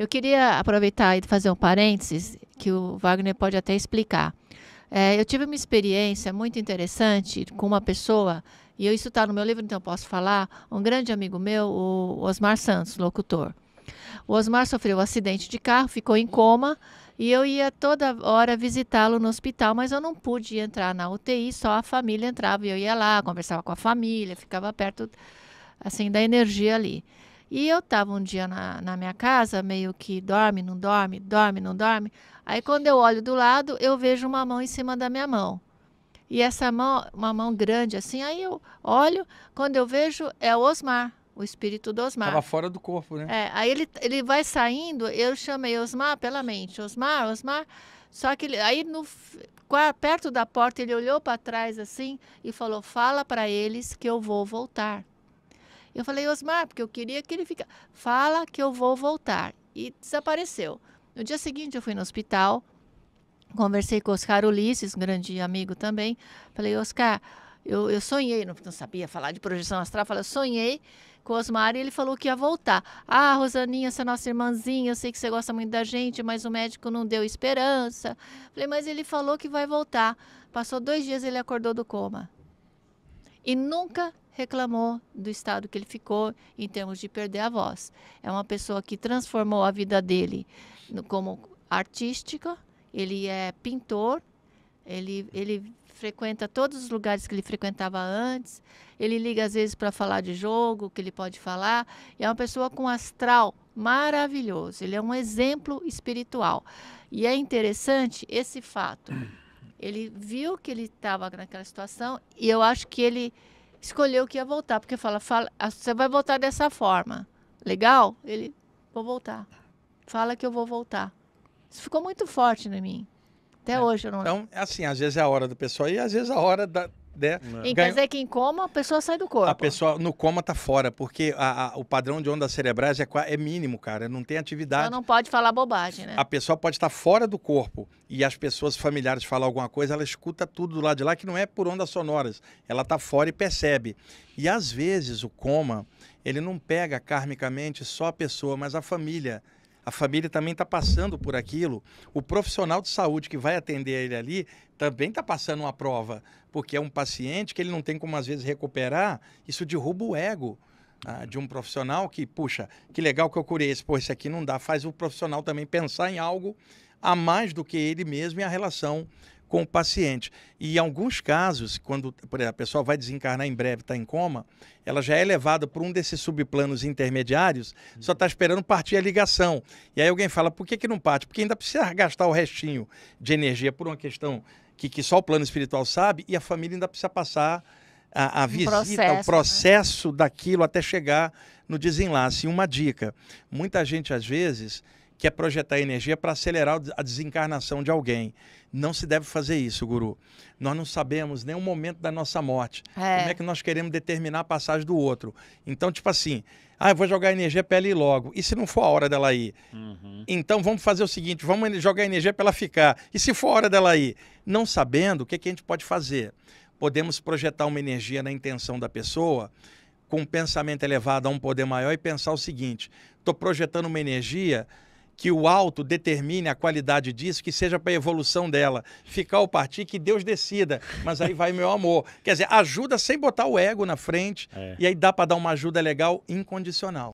Eu queria aproveitar e fazer um parênteses que o Wagner pode até explicar. É, eu tive uma experiência muito interessante com uma pessoa, e isso está no meu livro, então posso falar, um grande amigo meu, o Osmar Santos, locutor. O Osmar sofreu um acidente de carro, ficou em coma, e eu ia toda hora visitá-lo no hospital, mas eu não pude entrar na UTI, só a família entrava, e eu ia lá, conversava com a família, ficava perto assim da energia ali. E eu estava um dia na, na minha casa, meio que dorme, não dorme, dorme, não dorme. Aí quando eu olho do lado, eu vejo uma mão em cima da minha mão. E essa mão, uma mão grande assim, aí eu olho, quando eu vejo, é o Osmar, o espírito do Osmar. Estava fora do corpo, né? É, aí ele, ele vai saindo, eu chamei Osmar pela mente, Osmar, Osmar. Só que ele, aí no, perto da porta ele olhou para trás assim e falou: "Fala para eles que eu vou voltar". Eu falei, Osmar, porque eu queria que ele fica. Fala que eu vou voltar. E desapareceu. No dia seguinte eu fui no hospital, conversei com o Oscar Ulisses, um grande amigo também. Falei, Oscar, eu, eu sonhei, não, não sabia falar de projeção astral, falei, eu sonhei com o Osmar e ele falou que ia voltar. Ah, Rosaninha, essa é nossa irmãzinha, eu sei que você gosta muito da gente, mas o médico não deu esperança. Falei, mas ele falou que vai voltar. Passou dois dias, ele acordou do coma. E nunca reclamou do estado que ele ficou em termos de perder a voz. É uma pessoa que transformou a vida dele como artística, ele é pintor, ele, ele frequenta todos os lugares que ele frequentava antes, ele liga às vezes para falar de jogo, que ele pode falar, é uma pessoa com astral maravilhoso, ele é um exemplo espiritual. E é interessante esse fato. Ele viu que ele estava naquela situação e eu acho que ele escolheu que ia voltar, porque fala, fala, você vai voltar dessa forma. Legal? Ele, vou voltar. Fala que eu vou voltar. Isso ficou muito forte em mim. Até é. hoje eu não. Então, é assim, às vezes é a hora do pessoal e às vezes é a hora da, né? Em Ganho... caseca em coma, a pessoa sai do corpo. A pessoa no coma tá fora, porque a, a, o padrão de ondas cerebrais é, é mínimo, cara. Não tem atividade. Então não pode falar bobagem, né? A pessoa pode estar fora do corpo e as pessoas familiares falar alguma coisa, ela escuta tudo do lado de lá, que não é por ondas sonoras. Ela tá fora e percebe. E às vezes o coma, ele não pega karmicamente só a pessoa, mas a família a família também está passando por aquilo, o profissional de saúde que vai atender ele ali também está passando uma prova, porque é um paciente que ele não tem como às vezes recuperar, isso derruba o ego. Ah, de um profissional que, puxa, que legal que eu curei esse, pô, esse aqui não dá. Faz o profissional também pensar em algo a mais do que ele mesmo e a relação com o paciente. E em alguns casos, quando exemplo, a pessoa vai desencarnar em breve, está em coma, ela já é levada para um desses subplanos intermediários, uhum. só está esperando partir a ligação. E aí alguém fala, por que, que não parte? Porque ainda precisa gastar o restinho de energia por uma questão que, que só o plano espiritual sabe, e a família ainda precisa passar a, a um visita, processo, o processo né? daquilo até chegar no desenlace. E uma dica: muita gente, às vezes, que é projetar energia para acelerar a desencarnação de alguém. Não se deve fazer isso, guru. Nós não sabemos nem o momento da nossa morte. É. Como é que nós queremos determinar a passagem do outro? Então, tipo assim, ah, eu vou jogar energia para ela ir logo. E se não for a hora dela ir? Uhum. Então vamos fazer o seguinte: vamos jogar energia para ela ficar. E se for a hora dela ir? Não sabendo, o que, é que a gente pode fazer? Podemos projetar uma energia na intenção da pessoa com um pensamento elevado a um poder maior e pensar o seguinte: estou projetando uma energia que o alto determine a qualidade disso, que seja para a evolução dela. Ficar ou partir, que Deus decida. Mas aí vai meu amor. Quer dizer, ajuda sem botar o ego na frente. É. E aí dá para dar uma ajuda legal incondicional.